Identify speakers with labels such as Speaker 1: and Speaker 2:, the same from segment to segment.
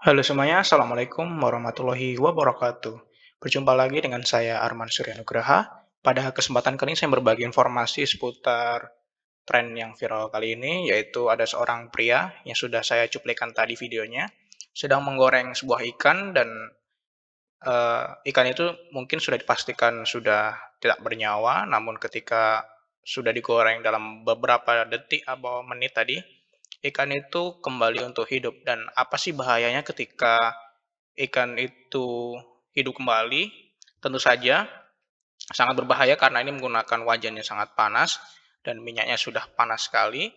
Speaker 1: Halo semuanya, Assalamualaikum warahmatullahi wabarakatuh. Berjumpa lagi dengan saya Arman Suryanugraha. Pada kesempatan kali ini saya berbagi informasi seputar tren yang viral kali ini, yaitu ada seorang pria yang sudah saya cuplikan tadi videonya, sedang menggoreng sebuah ikan dan uh, ikan itu mungkin sudah dipastikan sudah tidak bernyawa, namun ketika sudah digoreng dalam beberapa detik atau menit tadi, ikan itu kembali untuk hidup. Dan apa sih bahayanya ketika ikan itu hidup kembali? Tentu saja sangat berbahaya karena ini menggunakan wajan yang sangat panas dan minyaknya sudah panas sekali.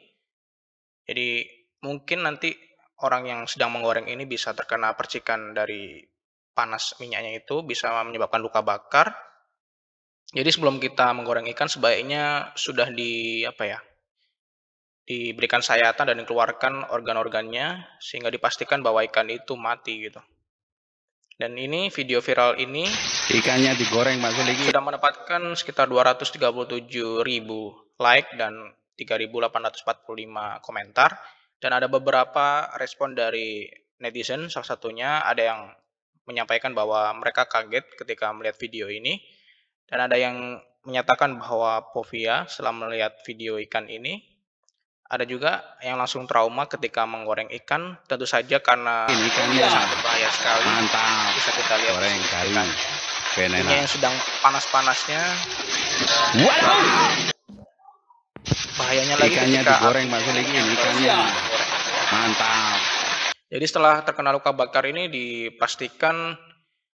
Speaker 1: Jadi mungkin nanti orang yang sedang menggoreng ini bisa terkena percikan dari panas minyaknya itu bisa menyebabkan luka bakar jadi sebelum kita menggoreng ikan sebaiknya sudah di apa ya? diberikan sayatan dan dikeluarkan organ-organnya sehingga dipastikan bahwa ikan itu mati gitu. Dan ini video viral ini ikannya digoreng masih lagi gitu. sudah mendapatkan sekitar 237.000 like dan 3.845 komentar dan ada beberapa respon dari netizen salah satunya ada yang menyampaikan bahwa mereka kaget ketika melihat video ini dan ada yang menyatakan bahwa Povia setelah melihat video ikan ini, ada juga yang langsung trauma ketika menggoreng ikan, tentu saja karena ini ikannya iya, sangat berbahaya sekali. Mantap. Bisa kita lihat goreng ikan. Ini yang sedang panas-panasnya. Wow. Bahayanya lagi ikannya digoreng masih lagi ini ikannya. Iya. Mantap. Jadi setelah terkena luka bakar ini dipastikan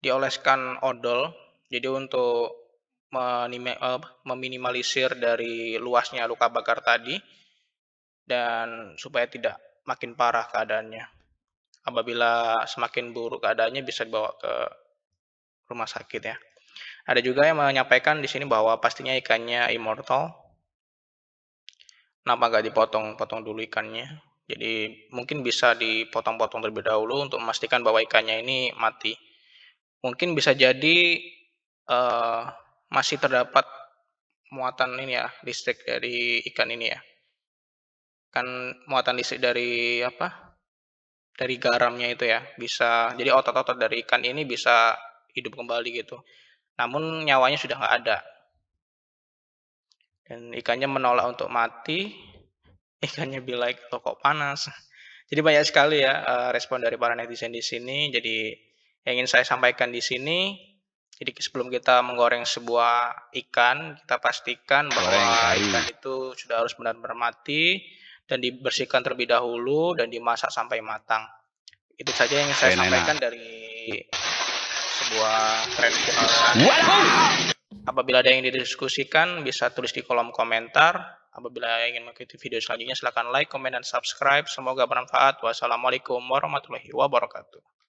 Speaker 1: dioleskan odol. Jadi untuk meminimalisir dari luasnya luka bakar tadi dan supaya tidak makin parah keadaannya. Apabila semakin buruk keadaannya bisa dibawa ke rumah sakit ya. Ada juga yang menyampaikan di sini bahwa pastinya ikannya immortal. Kenapa nggak dipotong-potong dulu ikannya? Jadi mungkin bisa dipotong-potong terlebih dahulu untuk memastikan bahwa ikannya ini mati. Mungkin bisa jadi uh, masih terdapat muatan ini ya listrik dari ikan ini ya kan muatan listrik dari apa dari garamnya itu ya bisa jadi otot-otot dari ikan ini bisa hidup kembali gitu namun nyawanya sudah nggak ada dan ikannya menolak untuk mati ikannya bilang like, toko panas jadi banyak sekali ya eh, respon dari para netizen di sini jadi yang ingin saya sampaikan di sini jadi sebelum kita menggoreng sebuah ikan, kita pastikan bahwa ikan itu sudah harus benar-benar mati dan dibersihkan terlebih dahulu dan dimasak sampai matang. Itu saja yang saya sampaikan dari sebuah tren tradisional. Apabila ada yang didiskusikan, bisa tulis di kolom komentar. Apabila ingin mengikuti video selanjutnya, silakan like, komen, dan subscribe. Semoga bermanfaat. Wassalamualaikum warahmatullahi wabarakatuh.